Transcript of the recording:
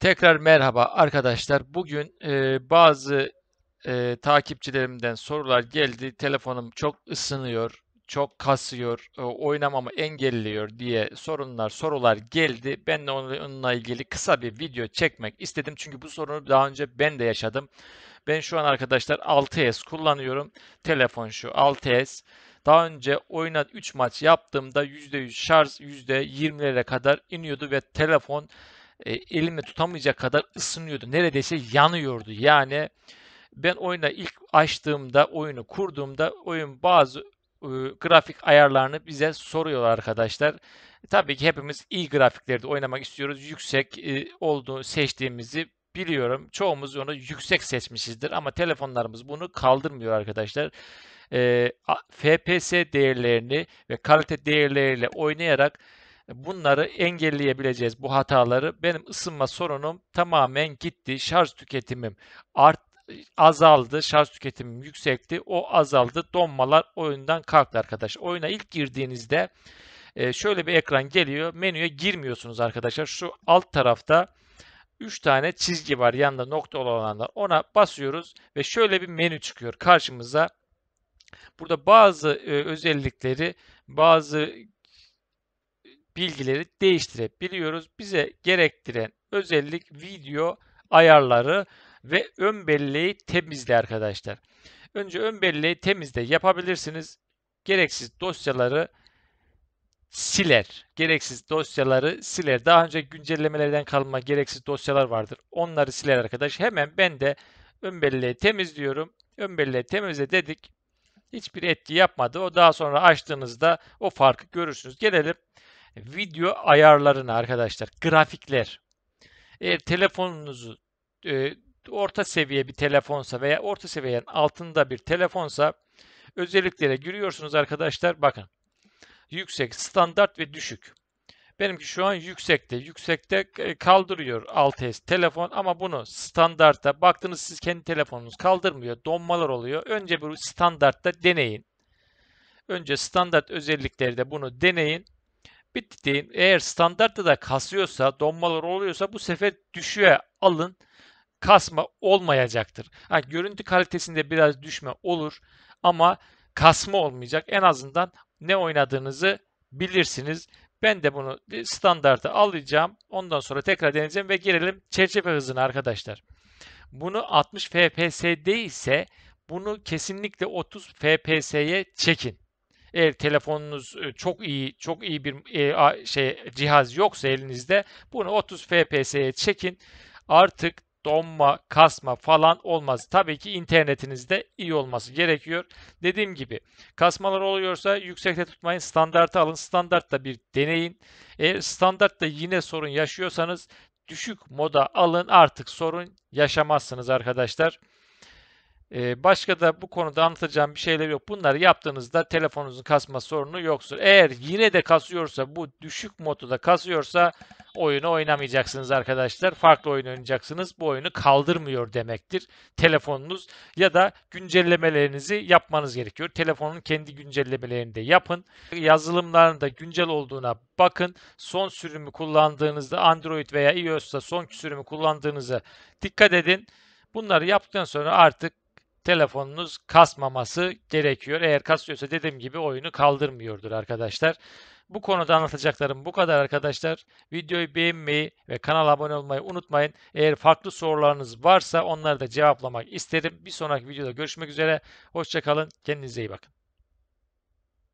Tekrar merhaba arkadaşlar. Bugün e, bazı e, takipçilerimden sorular geldi. Telefonum çok ısınıyor, çok kasıyor, e, oynamamı engelliyor diye sorunlar, sorular geldi. Ben de onunla ilgili kısa bir video çekmek istedim. Çünkü bu sorunu daha önce ben de yaşadım. Ben şu an arkadaşlar 6S kullanıyorum. Telefon şu 6S. Daha önce oyuna 3 maç yaptığımda %100 şarj %20'lere kadar iniyordu ve telefon e, elimle tutamayacak kadar ısınıyordu. Neredeyse yanıyordu. Yani ben oyuna ilk açtığımda, oyunu kurduğumda oyun bazı e, grafik ayarlarını bize soruyorlar arkadaşlar. Tabii ki hepimiz iyi grafiklerde oynamak istiyoruz. Yüksek e, olduğunu seçtiğimizi biliyorum. Çoğumuz onu yüksek seçmişizdir ama telefonlarımız bunu kaldırmıyor arkadaşlar. E, FPS değerlerini ve kalite değerleriyle oynayarak Bunları engelleyebileceğiz bu hataları. Benim ısınma sorunum tamamen gitti. Şarj tüketimim art azaldı. Şarj tüketimim yüksekti. O azaldı. Donmalar oyundan kalktı arkadaş. Oyuna ilk girdiğinizde e, şöyle bir ekran geliyor. Menüye girmiyorsunuz arkadaşlar. Şu alt tarafta 3 tane çizgi var yanında nokta olanlar. Ona basıyoruz ve şöyle bir menü çıkıyor karşımıza. Burada bazı e, özellikleri, bazı bilgileri değiştirebiliyoruz. Bize gerektiren özellik video ayarları ve ön belleği temizle arkadaşlar. Önce ön belleği temizle yapabilirsiniz. Gereksiz dosyaları siler. Gereksiz dosyaları siler. Daha önce güncellemelerden kalma gereksiz dosyalar vardır. Onları siler arkadaş. Hemen ben de ön belleği temizliyorum. Ön belleği temizle dedik. Hiçbir etki yapmadı. O daha sonra açtığınızda o farkı görürsünüz. Gelelim video ayarlarını arkadaşlar, grafikler. Eğer telefonunuzu e, orta seviye bir telefonsa veya orta seviyenin altında bir telefonsa özelliklere giriyorsunuz arkadaşlar. Bakın yüksek, standart ve düşük. Benimki şu an yüksekte. Yüksekte e, kaldırıyor 6S telefon ama bunu standartta baktınız siz kendi telefonunuz kaldırmıyor. Donmalar oluyor. Önce bu standartta deneyin. Önce standart özellikleri de bunu deneyin. Bir Eğer standartta da kasıyorsa, donmalar oluyorsa bu sefer düşüğe alın. Kasma olmayacaktır. Yani görüntü kalitesinde biraz düşme olur ama kasma olmayacak. En azından ne oynadığınızı bilirsiniz. Ben de bunu standarta alacağım. Ondan sonra tekrar deneyeceğim ve girelim çerçeve hızına arkadaşlar. Bunu 60 FPS'de ise bunu kesinlikle 30 FPS'ye çekin. Eğer telefonunuz e, çok iyi, çok iyi bir e, şey cihaz yoksa elinizde bunu 30 FPS'ye çekin. Artık donma, kasma falan olmaz. Tabii ki internetinizde iyi olması gerekiyor. Dediğim gibi kasmalar oluyorsa yüksekte tutmayın. Standartı alın. Standartta bir deneyin. Eğer standartta yine sorun yaşıyorsanız düşük moda alın. Artık sorun yaşamazsınız arkadaşlar. Ee, başka da bu konuda anlatacağım bir şeyler yok. Bunları yaptığınızda telefonunuzun kasma sorunu yoktur. Eğer yine de kasıyorsa bu düşük modda kasıyorsa oyunu oynamayacaksınız arkadaşlar. Farklı oyun oynayacaksınız. Bu oyunu kaldırmıyor demektir telefonunuz ya da güncellemelerinizi yapmanız gerekiyor. Telefonun kendi güncellemelerini de yapın. Yazılımlarında güncel olduğuna bakın. Son sürümü kullandığınızda Android veya iOS'ta son sürümü kullandığınızı dikkat edin. Bunları yaptıktan sonra artık telefonunuz kasmaması gerekiyor. Eğer kasıyorsa dediğim gibi oyunu kaldırmıyordur arkadaşlar. Bu konuda anlatacaklarım bu kadar arkadaşlar. Videoyu beğenmeyi ve kanala abone olmayı unutmayın. Eğer farklı sorularınız varsa onları da cevaplamak isterim. Bir sonraki videoda görüşmek üzere. Hoşçakalın. Kendinize iyi bakın.